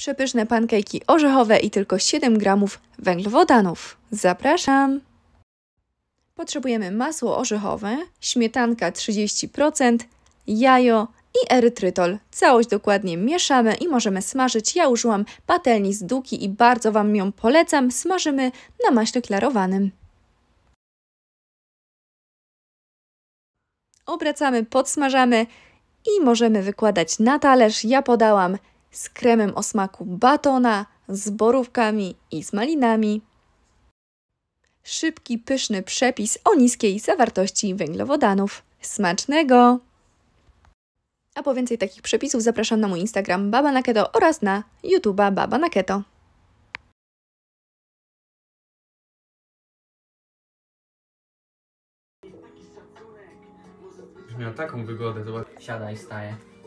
Przepyszne pankejki orzechowe i tylko 7 gramów węglowodanów. Zapraszam! Potrzebujemy masło orzechowe, śmietanka 30%, jajo i erytrytol. Całość dokładnie mieszamy i możemy smażyć. Ja użyłam patelni z duki i bardzo Wam ją polecam. Smażymy na maśle klarowanym. Obracamy, podsmażamy i możemy wykładać na talerz. Ja podałam z kremem o smaku batona, z borówkami i z malinami. Szybki, pyszny przepis o niskiej zawartości węglowodanów. Smacznego! A po więcej takich przepisów zapraszam na mój Instagram Baba na Keto oraz na YouTube'a Baba na Keto. Miał taką wygodę, zobacz. Siadaj, staję.